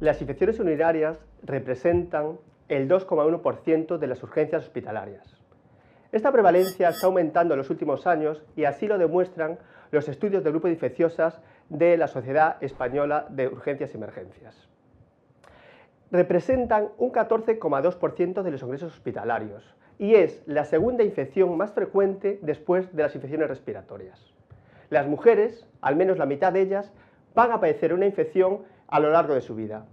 Las infecciones urinarias representan el 2,1% de las urgencias hospitalarias. Esta prevalencia está aumentando en los últimos años y así lo demuestran los estudios del grupo de infecciosas de la Sociedad Española de Urgencias y Emergencias. Representan un 14,2% de los ingresos hospitalarios y es la segunda infección más frecuente después de las infecciones respiratorias. Las mujeres, al menos la mitad de ellas, van a padecer una infección a lo largo de su vida.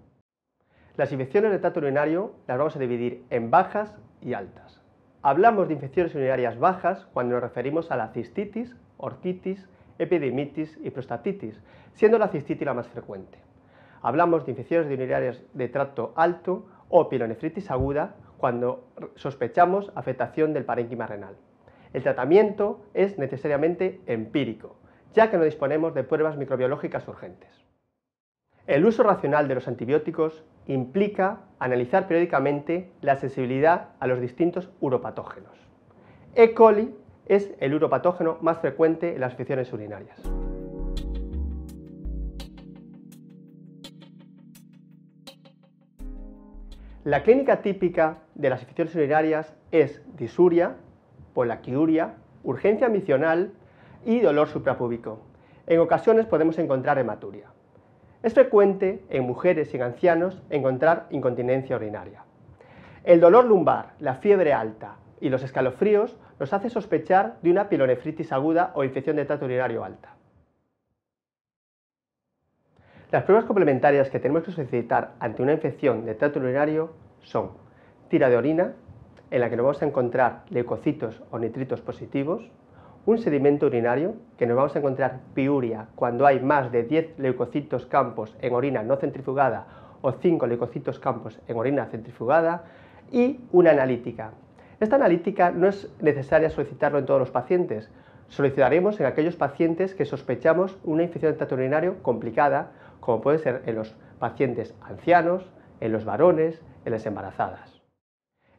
Las infecciones de tracto urinario las vamos a dividir en bajas y altas. Hablamos de infecciones urinarias bajas cuando nos referimos a la cistitis, orquitis, epidemitis y prostatitis, siendo la cistitis la más frecuente. Hablamos de infecciones urinarias de trato alto o pilonefritis aguda cuando sospechamos afectación del parénquima renal. El tratamiento es necesariamente empírico, ya que no disponemos de pruebas microbiológicas urgentes. El uso racional de los antibióticos implica analizar periódicamente la sensibilidad a los distintos uropatógenos. E. coli es el uropatógeno más frecuente en las infecciones urinarias. La clínica típica de las infecciones urinarias es disuria, polaquiuria, urgencia misional y dolor suprapúbico. En ocasiones podemos encontrar hematuria. Es frecuente en mujeres y en ancianos encontrar incontinencia urinaria. El dolor lumbar, la fiebre alta y los escalofríos nos hace sospechar de una pilonefritis aguda o infección de trato urinario alta. Las pruebas complementarias que tenemos que solicitar ante una infección de trato urinario son tira de orina, en la que nos vamos a encontrar leucocitos o nitritos positivos, un sedimento urinario que nos vamos a encontrar piuria cuando hay más de 10 leucocitos campos en orina no centrifugada o 5 leucocitos campos en orina centrifugada y una analítica. Esta analítica no es necesaria solicitarlo en todos los pacientes, solicitaremos en aquellos pacientes que sospechamos una infección de trato urinario complicada, como puede ser en los pacientes ancianos, en los varones, en las embarazadas.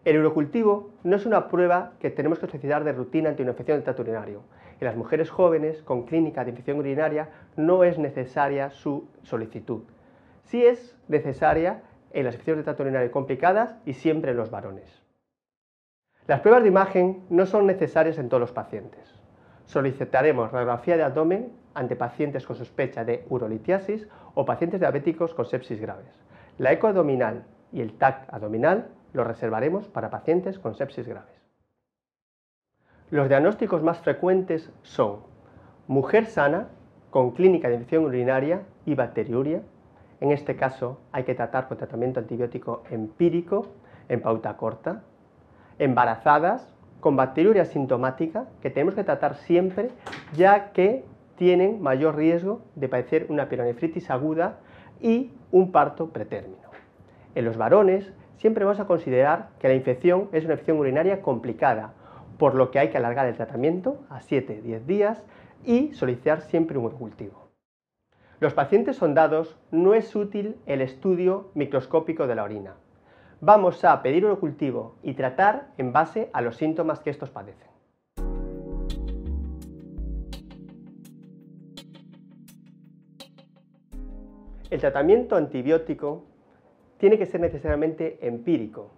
El urocultivo no es una prueba que tenemos que solicitar de rutina ante una infección del trato urinario. En las mujeres jóvenes con clínica de infección urinaria no es necesaria su solicitud. Sí es necesaria en las infecciones de trato urinario complicadas y siempre en los varones. Las pruebas de imagen no son necesarias en todos los pacientes. Solicitaremos radiografía de abdomen ante pacientes con sospecha de urolitiasis o pacientes diabéticos con sepsis graves. La eco abdominal y el TAC abdominal lo reservaremos para pacientes con sepsis graves. Los diagnósticos más frecuentes son mujer sana con clínica de infección urinaria y bacteriuria. En este caso hay que tratar con tratamiento antibiótico empírico en pauta corta. Embarazadas con bacteriuria sintomática que tenemos que tratar siempre ya que tienen mayor riesgo de padecer una pironefritis aguda y un parto pretérmino. En los varones siempre vamos a considerar que la infección es una infección urinaria complicada, por lo que hay que alargar el tratamiento a 7-10 días y solicitar siempre un Los pacientes sondados no es útil el estudio microscópico de la orina. Vamos a pedir un y tratar en base a los síntomas que estos padecen. El tratamiento antibiótico tiene que ser necesariamente empírico.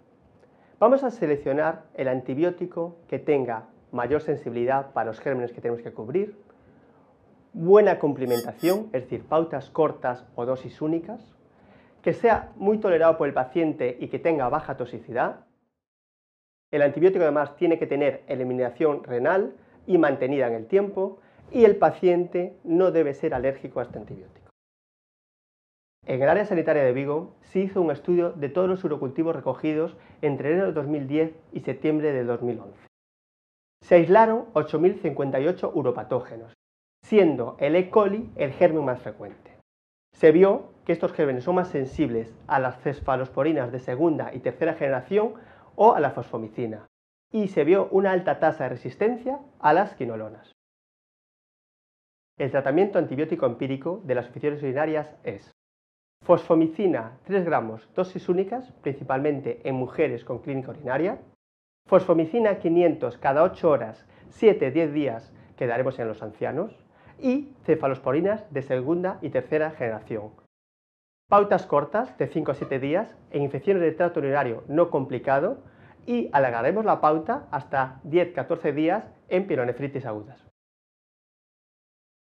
Vamos a seleccionar el antibiótico que tenga mayor sensibilidad para los gérmenes que tenemos que cubrir, buena complementación, es decir, pautas cortas o dosis únicas, que sea muy tolerado por el paciente y que tenga baja toxicidad. El antibiótico además tiene que tener eliminación renal y mantenida en el tiempo y el paciente no debe ser alérgico a este antibiótico. En el área sanitaria de Vigo se hizo un estudio de todos los urocultivos recogidos entre enero de 2010 y septiembre de 2011. Se aislaron 8.058 uropatógenos, siendo el E. coli el germen más frecuente. Se vio que estos gérmenes son más sensibles a las cefalosporinas de segunda y tercera generación o a la fosfomicina, y se vio una alta tasa de resistencia a las quinolonas. El tratamiento antibiótico empírico de las infecciones urinarias es Fosfomicina 3 gramos, dosis únicas, principalmente en mujeres con clínica urinaria. Fosfomicina 500 cada 8 horas, 7-10 días, que daremos en los ancianos. Y cefalosporinas de segunda y tercera generación. Pautas cortas de 5 a 7 días en infecciones de trato urinario no complicado y alargaremos la pauta hasta 10-14 días en pironefritis agudas.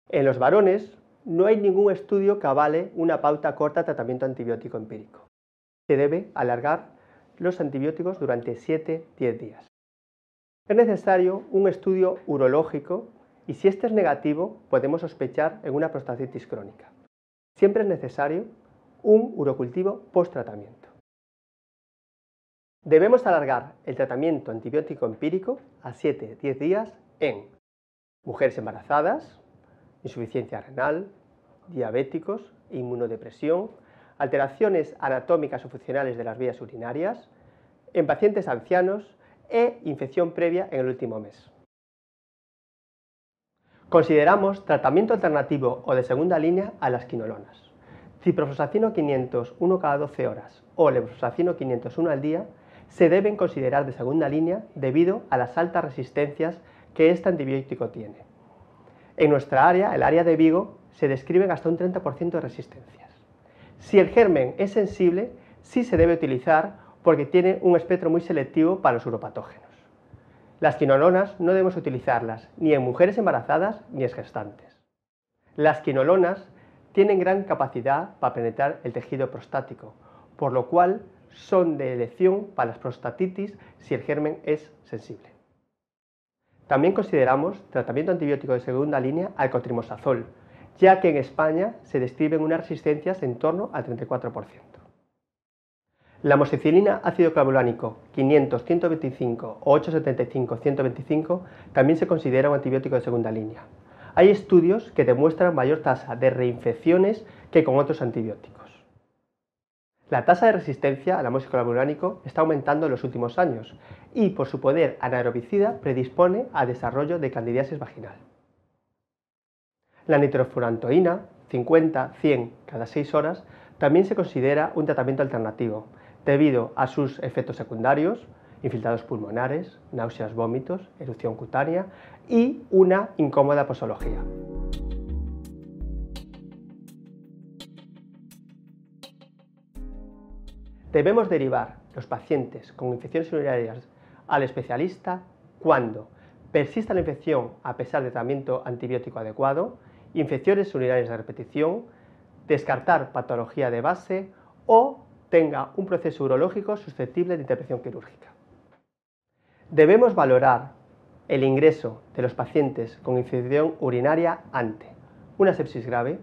En los varones, no hay ningún estudio que avale una pauta corta de tratamiento antibiótico empírico. Se debe alargar los antibióticos durante 7-10 días. Es necesario un estudio urológico y si este es negativo podemos sospechar en una prostatitis crónica. Siempre es necesario un urocultivo post-tratamiento. Debemos alargar el tratamiento antibiótico empírico a 7-10 días en mujeres embarazadas, insuficiencia renal, diabéticos, inmunodepresión, alteraciones anatómicas o funcionales de las vías urinarias, en pacientes ancianos e infección previa en el último mes. Consideramos tratamiento alternativo o de segunda línea a las quinolonas. Ciprofosacino 500 1 cada 12 horas o levofloxacino 501 al día se deben considerar de segunda línea debido a las altas resistencias que este antibiótico tiene. En nuestra área, el área de Vigo, se describen hasta un 30% de resistencias. Si el germen es sensible, sí se debe utilizar porque tiene un espectro muy selectivo para los uropatógenos. Las quinolonas no debemos utilizarlas ni en mujeres embarazadas ni en gestantes. Las quinolonas tienen gran capacidad para penetrar el tejido prostático, por lo cual son de elección para las prostatitis si el germen es sensible. También consideramos tratamiento antibiótico de segunda línea al cotrimosazol, ya que en España se describen unas resistencias en torno al 34%. La mosicilina ácido clavulánico 500-125 o 875-125 también se considera un antibiótico de segunda línea. Hay estudios que demuestran mayor tasa de reinfecciones que con otros antibióticos. La tasa de resistencia a la música uránico está aumentando en los últimos años y por su poder anaerobicida predispone al desarrollo de candidiasis vaginal. La nitrofurantoína, 50-100 cada 6 horas, también se considera un tratamiento alternativo debido a sus efectos secundarios, infiltrados pulmonares, náuseas, vómitos, erupción cutánea y una incómoda posología. Debemos derivar los pacientes con infecciones urinarias al especialista cuando persista la infección a pesar de tratamiento antibiótico adecuado, infecciones urinarias de repetición, descartar patología de base o tenga un proceso urológico susceptible de intervención quirúrgica. Debemos valorar el ingreso de los pacientes con infección urinaria ante una sepsis grave,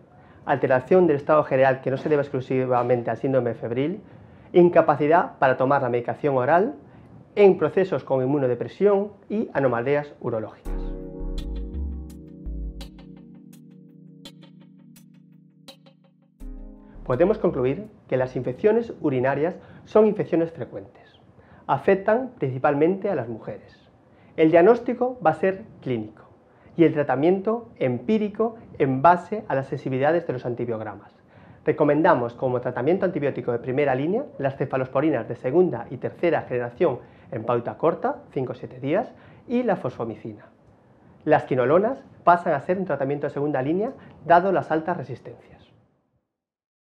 alteración del estado general que no se debe exclusivamente al síndrome febril, incapacidad para tomar la medicación oral en procesos con inmunodepresión y anomalías urológicas. Podemos concluir que las infecciones urinarias son infecciones frecuentes. Afectan principalmente a las mujeres. El diagnóstico va a ser clínico y el tratamiento empírico en base a las sensibilidades de los antibiogramas. Recomendamos como tratamiento antibiótico de primera línea las cefalosporinas de segunda y tercera generación en pauta corta, 5-7 días, y la fosfomicina. Las quinolonas pasan a ser un tratamiento de segunda línea dado las altas resistencias.